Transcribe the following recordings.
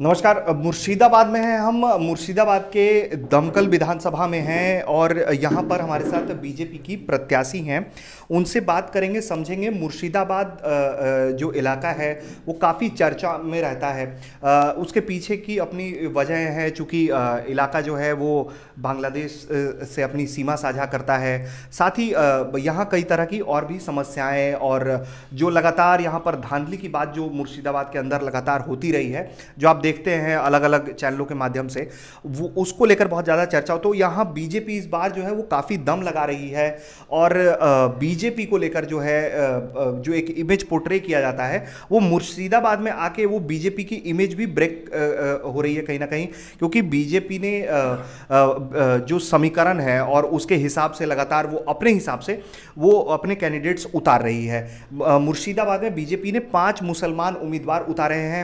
नमस्कार मुर्शिदाबाद में हैं हम मुर्शिदाबाद के दमकल विधानसभा में हैं और यहाँ पर हमारे साथ बीजेपी की प्रत्याशी हैं उनसे बात करेंगे समझेंगे मुर्शिदाबाद जो इलाका है वो काफ़ी चर्चा में रहता है उसके पीछे की अपनी वजह है चूँकि इलाका जो है वो बांग्लादेश से अपनी सीमा साझा करता है साथ ही यहाँ कई तरह की और भी समस्याएँ और जो लगातार यहाँ पर धांधली की बात जो मुर्शिदाबाद के अंदर लगातार होती रही है जो आप देखते हैं अलग अलग चैनलों के माध्यम से वो उसको लेकर बहुत ज़्यादा चर्चा हो तो यहाँ बीजेपी इस बार जो है वो काफ़ी दम लगा रही है और बीजेपी को लेकर जो है जो एक इमेज पोर्ट्रे किया जाता है वो मुर्शिदाबाद में आके वो बीजेपी की इमेज भी ब्रेक हो रही है कहीं ना कहीं क्योंकि बीजेपी ने जो समीकरण है और उसके हिसाब से लगातार वो अपने हिसाब से वो अपने कैंडिडेट्स उतार रही है मुर्शिदाबाद में बीजेपी ने पांच मुसलमान उम्मीदवार उतारे हैं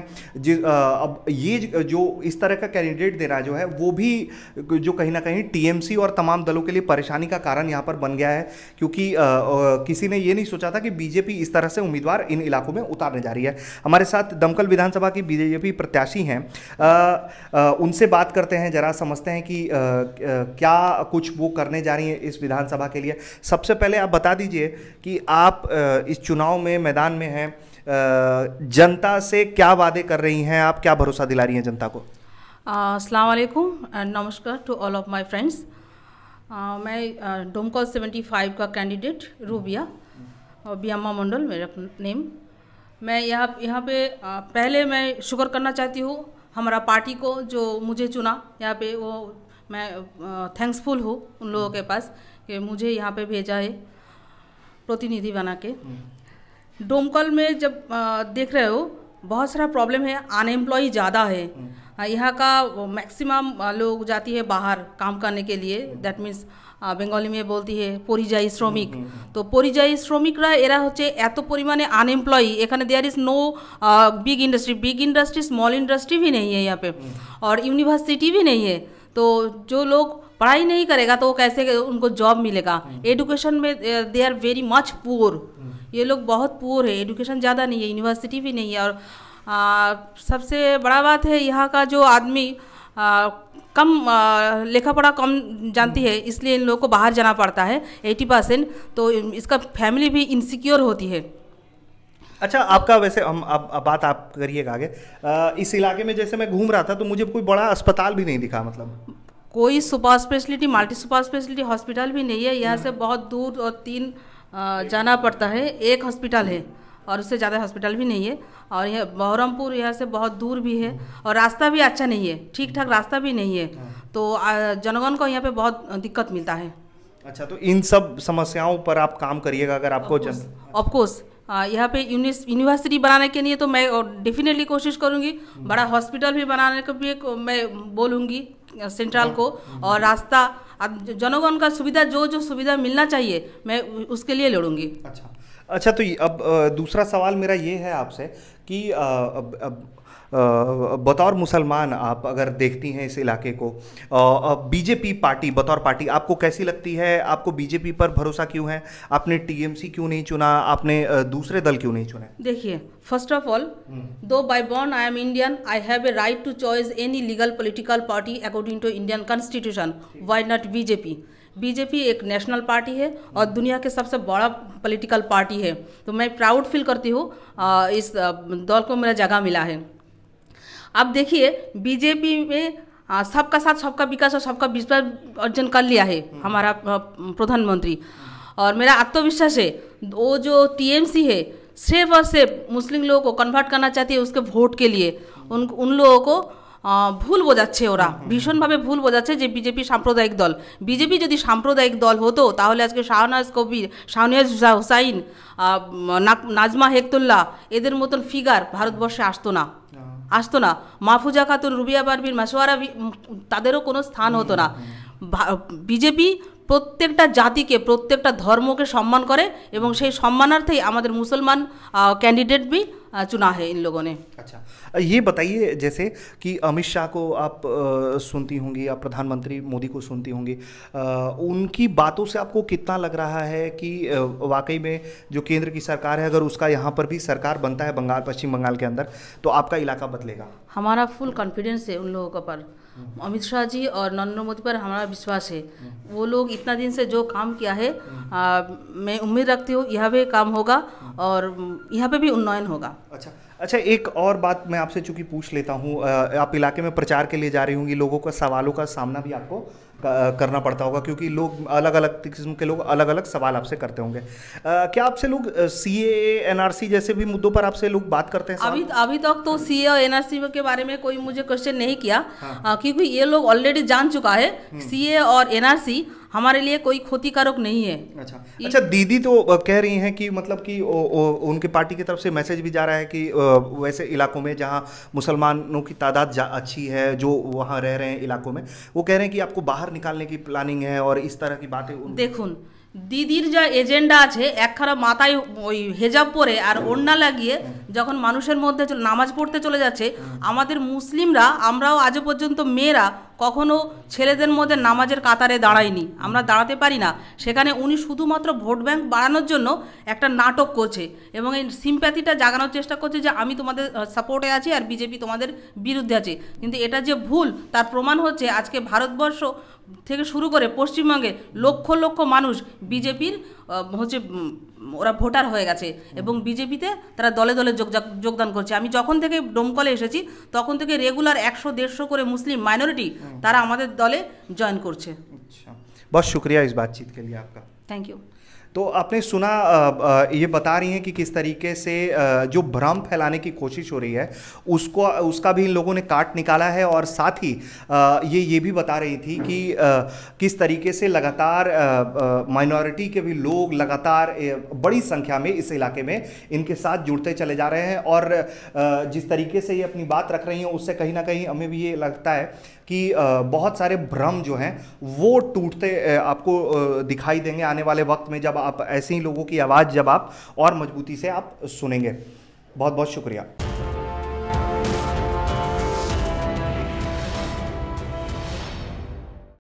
जिस अब ये जो इस तरह का कैंडिडेट देना जो है वो भी जो कहीं ना कहीं टीएमसी और तमाम दलों के लिए परेशानी का कारण यहाँ पर बन गया है क्योंकि आ, आ, किसी ने ये नहीं सोचा था कि बीजेपी इस तरह से उम्मीदवार इन इलाकों में उतारने जा रही है हमारे साथ दमकल विधानसभा की बीजेपी प्रत्याशी हैं उनसे बात करते हैं जरा समझते हैं कि आ, क्या कुछ वो करने जा रही हैं इस विधानसभा के लिए सबसे पहले आप बता दीजिए कि आप इस चुनाव में मैदान में हैं जनता से क्या वादे कर रही हैं आप क्या भरोसा दिला रही हैं जनता को अस्सलाम वालेकुम एंड नमस्कार to all of my friends मैं डोमकॉल सेवेंटी फाइव का कैंडिडेट रूबिया और बियामा मंडल मेरा नेम मैं यहाँ यहाँ पे पहले मैं शुक्र करना चाहती हूँ हमारा पार्टी को जो मुझे चुना यहाँ पे वो मैं थैंक्सफुल हूँ उन लोगों के पास कि मुझे यहाँ पे भेजा है प्रतिनिधि बना के हम्म। डोमकल में जब देख रहे हो बहुत सारा प्रॉब्लम है अनएम्प्लॉय ज़्यादा है हम्म। यहाँ का मैक्सिमम लोग जाती है बाहर काम करने के लिए दैट मीन्स বেঙ্গলি में बोलती है परिजयी श्रमिक हम्म, हम्म, तो परिजयी श्रमिकरा एरा হচ্ছে एत পরিমাণে আনএমপ্লয়ি এখানে there is no big industry big industry small industry भी नहीं है यहाँ पे और यूनिवर्सिटी भी नहीं है तो जो लोग पढ़ाई नहीं करेगा तो वो कैसे उनको जॉब मिलेगा एडुकेशन में they are very much poor ये लोग बहुत पुअर है एडुकेशन ज़्यादा नहीं है यूनिवर्सिटी भी नहीं है और आ, सबसे बड़ा बात है यहाँ का जो आदमी कम लेखा पढ़ा कम जानती है इसलिए इन लोगों को बाहर जाना पड़ता है एटी परसेंट तो इसका फैमिली भी इनसिक्योर होती है अच्छा आपका वैसे हम अब बात आप करिएगा आगे इस इलाके में जैसे मैं घूम रहा था तो मुझे कोई बड़ा अस्पताल भी नहीं दिखा मतलब कोई super speciality multi super speciality hospital भी नहीं है यहाँ से हम्म। बहुत दूर और तीन जाना पड़ता है एक हॉस्पिटल है और उससे ज़्यादा हॉस्पिटल भी नहीं है और यह बहरमपुर यहाँ से बहुत दूर भी है और रास्ता भी अच्छा नहीं है ठीक ठाक रास्ता भी नहीं है हाँ। तो जनगण को यहाँ पे बहुत दिक्कत मिलता है अच्छा तो इन सब समस्याओं पर आप काम करिएगा अगर आपको ऑफकोर्स यहाँ पे यूनिवर्सिटी बनाने के लिए तो मैं डेफिनेटली कोशिश करूँगी बड़ा हॉस्पिटल हम्म। भी बनाने को भी मैं बोलूँगी सेंट्रल को हम्म। और रास्ता जनगण का सुविधा जो जो सुविधा मिलना चाहिए मैं उसके लिए लड़ूंगी अच्छा अच्छा तो अब दूसरा सवाल मेरा ये है आपसे कि अब, अब बतौर मुसलमान आप अगर देखती हैं इस इलाके को बीजेपी पार्टी बतौर पार्टी आपको कैसी लगती है आपको बीजेपी पर भरोसा क्यों है आपने टीएमसी क्यों नहीं चुना आपने दूसरे दल क्यों नहीं चुने देखिए first of all though by born I am Indian I have a right to choice any legal political party according to Indian constitution why not BJP BJP एक नेशनल पार्टी है और दुनिया के सबसे बड़ा पॉलिटिकल पार्टी है तो मैं प्राउड फील करती हूँ इस दौर को मेरा जगह मिला है अब देखिए बीजेपी में सबका साथ सबका विकास और सबका विश्वास अर्जन कर लिया है हमारा प्रधानमंत्री और मेरा आत्मविश्वास है वो जो टीएमसी है सिर्फ और सिर्फ मुस्लिम लोगों को कन्वर्ट करना चाहती है उसके वोट के लिए उन उन लोगों को ভুল বোঝাচ্ছে ওরা ভীষণভাবে ভুল বোঝাচ্ছে যে বিজেপি সাম্প্রদায়িক দল বিজেপি যদি সাম্প্রদায়িক দল হতো তাহলে আজকে শাহনাজ কবির শাহনিয়াজ হুসাইন নাজমা হেকতুল্লাহ এদের মতন ফিগার ভারতবর্ষে আসতো না হ্যাঁ। আসতো না মাহফুজা খাতুন রুবিয়া বারবির মাসোয়ারা তাদেরও কোনো স্থান হতো না বিজেপি प्रत्येक जति के प्रत्येक धर्म के सम्मान कर सम्मानार्थे আমাদের मुसलमान कैंडिडेट भी चुना है इन लोगों ने अच्छा ये बताइए जैसे कि अमित शाह को आप सुनती होंगी आप प्रधानमंत्री मोदी को सुनती होंगी उनकी बातों से आपको कितना लग रहा है कि वाकई में जो केंद्र की सरकार है अगर उसका यहाँ पर भी सरकार बनता है बंगाल पश्चिम बंगाल के अंदर तो आपका इलाका बदलेगा हमारा फुल कॉन्फिडेंस है उन लोगों पर अमित शाह जी और नरेंद्र मोदी पर हमारा विश्वास है वो लोग इतना दिन से जो काम किया है आ, मैं उम्मीद रखती हूँ यहाँ पे काम होगा और यहाँ पे भी उन्नयन होगा अच्छा अच्छा एक और बात मैं आपसे चूंकि पूछ लेता हूँ आप इलाके में प्रचार के लिए जा रही होंगी लोगों का सवालों का सामना भी आपको करना पड़ता होगा क्योंकि लोग अलग अलग किस्म के लोग अलग अलग सवाल आपसे करते होंगे क्या आपसे लोग सी एनआरसी जैसे भी मुद्दों पर आपसे लोग बात करते हैं अभी अभी तक तो, सी और एनआरसी के बारे में कोई मुझे क्वेश्चन नहीं किया हाँ। क्योंकि ये लोग ऑलरेडी जान चुका है सी हम्म। और एनआरसी हमारे लिए कोई क्षतिकारक नहीं है अच्छा अच्छा दीदी तो कह रही हैं कि मतलब कि ओ, ओ, उनके पार्टी की तरफ से मैसेज भी जा रहा है कि वैसे इलाकों में जहाँ मुसलमानों की तादाद अच्छी है जो वहाँ रह रहे हैं इलाकों में वो कह रहे हैं कि आपको बाहर নিকালনে কি প্ল্যানিং হ্যাঁ আর ইস তরহ কি বাতে দেখুন দিদির যা এজেন্ডা আছে একখানা মাথায় ওই হেজাব পরে আর ওড়না লাগিয়ে যখন মানুষের মধ্যে নামাজ পড়তে চলে যাচ্ছে আমাদের মুসলিমরা আমরাও আজও পর্যন্ত মেয়েরা কখনো ছেলেদের মধ্যে নামাজের কাতারে দাঁড়ায়নি আমরা দাঁড়াতে পারি না সেখানে উনি শুধুমাত্র ভোট ব্যাঙ্ক বাড়ানোর জন্য একটা নাটক করছে এবং এই সিম্প্যাথিটা জাগানোর চেষ্টা করছে যে আমি তোমাদের সাপোর্টে আছি আর বিজেপি তোমাদের বিরুদ্ধে আছে কিন্তু এটা যে ভুল তার প্রমাণ হচ্ছে আজকে ভারতবর্ষ থেকে শুরু করে পশ্চিমবঙ্গে লক্ষ লক্ষ মানুষ বিজেপির হচ্ছে ওরা ভোটার হয়ে গেছে এবং বিজেপিতে তারা দলে দলে যোগদান করছে আমি যখন থেকে ডোমকলে এসেছি তখন থেকে রেগুলার একশো দেড়শো করে মুসলিম মাইনরিটি তারা আমাদের দলে জয়েন করছে बहुत আচ্ছা। শুক্রিয়া इस বাতচিত কে लिए आपका थैंक तो आपने सुना ये बता रही हैं कि किस तरीके से जो भ्रम फैलाने की कोशिश हो रही है उसको उसका भी इन लोगों ने काट निकाला है और साथ ही ये ये भी बता रही थी कि किस तरीके से लगातार माइनॉरिटी के भी लोग लगातार बड़ी संख्या में इस इलाके में इनके साथ जुड़ते चले जा रहे हैं और जिस तरीके से ये अपनी बात रख रही हैं उससे कहीं ना कहीं हमें भी ये लगता है कि बहुत सारे भ्रम जो हैं वो टूटते आपको दिखाई देंगे आने वाले वक्त में जब आप ऐसे ही लोगों की आवाज़ जब आप और मजबूती से आप सुनेंगे बहुत बहुत शुक्रिया